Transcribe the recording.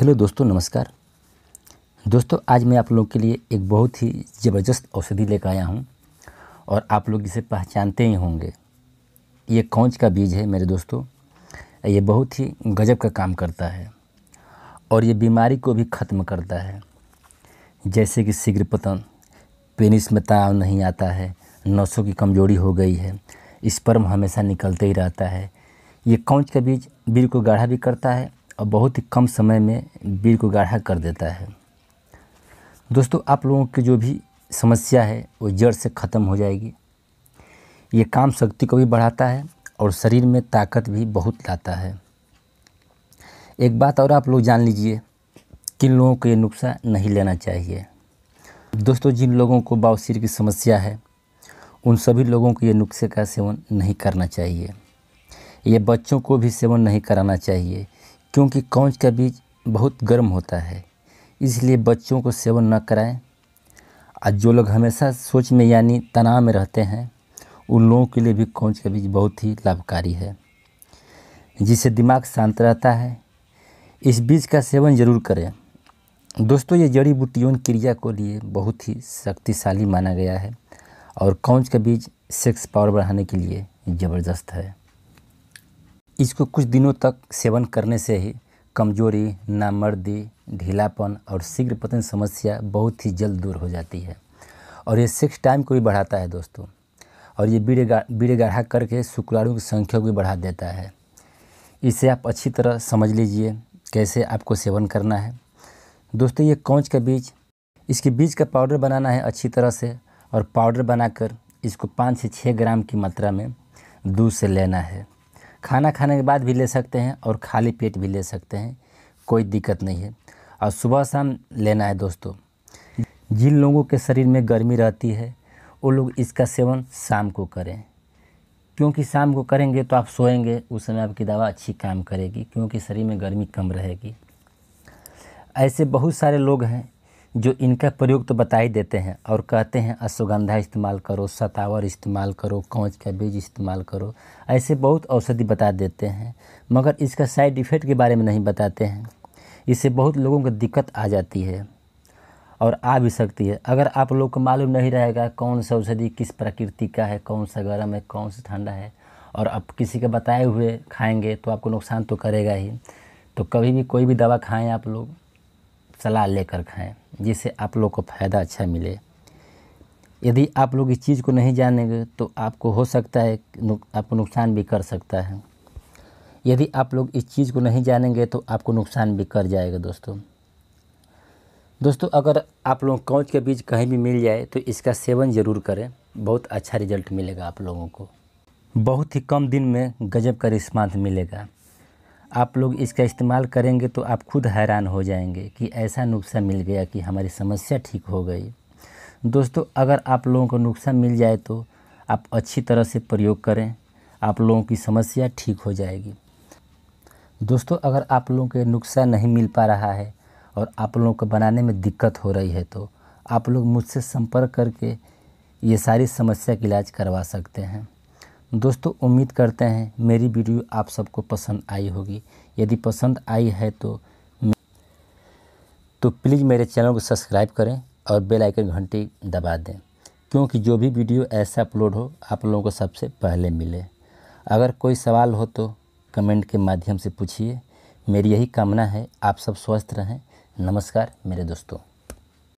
hello दोस्तों नमस्कार दोस्तों आज मैं आप लोग के लिए एक बहुत ही ज़बरदस्त औषधि लेकर आया हूँ और आप लोग इसे पहचानते ही होंगे ये कौच का बीज है मेरे दोस्तों ये बहुत ही गजब का काम करता है और ये बीमारी को भी ख़त्म करता है जैसे कि शीघ्र पतन पेनिस में तनाव नहीं आता है नसों की कमजोरी हो गई है स्पर्म हमेशा निकलते ही रहता है ये कौच का बीज बिल को गाढ़ा भी करता है और बहुत ही कम समय में बीड़ को गाढ़ा कर देता है दोस्तों आप लोगों की जो भी समस्या है वो जड़ से ख़त्म हो जाएगी ये काम शक्ति को भी बढ़ाता है और शरीर में ताकत भी बहुत लाता है एक बात और आप लोग जान लीजिए किन लोगों को ये नुस्खा नहीं लेना चाहिए दोस्तों जिन लोगों को बावसीर की समस्या है उन सभी लोगों को ये नुस्खे का सेवन नहीं करना चाहिए ये बच्चों को भी सेवन नहीं कराना चाहिए क्योंकि कौच का बीज बहुत गर्म होता है इसलिए बच्चों को सेवन न कराएं आज जो लोग हमेशा सोच में यानी तनाव में रहते हैं उन लोगों के लिए भी कौच का बीज बहुत ही लाभकारी है जिससे दिमाग शांत रहता है इस बीज का सेवन जरूर करें दोस्तों ये जड़ी बूटियों क्रिया को लिए बहुत ही शक्तिशाली माना गया है और कौच का बीज सेक्स पावर बढ़ाने के लिए ज़बरदस्त है इसको कुछ दिनों तक सेवन करने से ही कमजोरी नामर्दी ढीलापन और शीघ्र पतन समस्या बहुत ही जल्द दूर हो जाती है और ये सेक्स टाइम को भी बढ़ाता है दोस्तों और ये बीड़े गा, बीड़े गाढ़ा करके शुक्राणु की संख्या को भी बढ़ा देता है इसे आप अच्छी तरह समझ लीजिए कैसे आपको सेवन करना है दोस्तों ये कौच का बीज इसके बीज का पाउडर बनाना है अच्छी तरह से और पाउडर बनाकर इसको पाँच से छः ग्राम की मात्रा में दूध से लेना है खाना खाने के बाद भी ले सकते हैं और खाली पेट भी ले सकते हैं कोई दिक्कत नहीं है और सुबह शाम लेना है दोस्तों जिन लोगों के शरीर में गर्मी रहती है वो लोग इसका सेवन शाम को करें क्योंकि शाम को करेंगे तो आप सोएंगे उस समय आपकी दवा अच्छी काम करेगी क्योंकि शरीर में गर्मी कम रहेगी ऐसे बहुत सारे लोग हैं जो इनका प्रयोग तो बता ही देते हैं और कहते हैं अश्वगंधा इस्तेमाल करो सतावर इस्तेमाल करो कौच का बीज इस्तेमाल करो ऐसे बहुत औषधि बता देते हैं मगर इसका साइड इफ़ेक्ट के बारे में नहीं बताते हैं इससे बहुत लोगों को दिक्कत आ जाती है और आ भी सकती है अगर आप लोग को मालूम नहीं रहेगा कौन सा औषधि किस प्रकृति का है कौन सा गर्म है कौन सा ठंडा है और आप किसी के बताए हुए खाएंगे तो आपको नुकसान तो करेगा ही तो कभी भी कोई भी दवा खाएं आप लोग सलाह लेकर खाएं जिससे आप लोग को फ़ायदा अच्छा मिले यदि आप लोग इस चीज़ को नहीं जानेंगे तो आपको हो सकता है आपको नुकसान भी कर सकता है यदि आप लोग इस चीज़ को नहीं जानेंगे तो आपको नुकसान भी कर जाएगा दोस्तों दोस्तों अगर आप लोग कौच के बीज कहीं भी मिल जाए तो इसका सेवन ज़रूर करें बहुत अच्छा रिजल्ट मिलेगा आप लोगों को बहुत ही कम दिन में गजब का रिस्पांस मिलेगा आप लोग इसका इस्तेमाल करेंगे तो आप खुद हैरान हो जाएंगे कि ऐसा नुस्खा मिल गया कि हमारी समस्या ठीक हो गई दोस्तों अगर आप लोगों को नुस्खा मिल जाए तो आप अच्छी तरह से प्रयोग करें आप लोगों की समस्या ठीक हो जाएगी दोस्तों अगर आप लोगों के नुस्खा नहीं मिल पा रहा है और आप लोगों को बनाने में दिक्कत हो रही है तो आप लोग मुझसे संपर्क करके ये सारी समस्या का इलाज करवा सकते हैं दोस्तों उम्मीद करते हैं मेरी वीडियो आप सबको पसंद आई होगी यदि पसंद आई है तो तो प्लीज़ मेरे चैनल को सब्सक्राइब करें और बेल आइकन घंटी दबा दें क्योंकि जो भी वीडियो ऐसा अपलोड हो आप लोगों को सबसे पहले मिले अगर कोई सवाल हो तो कमेंट के माध्यम से पूछिए मेरी यही कामना है आप सब स्वस्थ रहें नमस्कार मेरे दोस्तों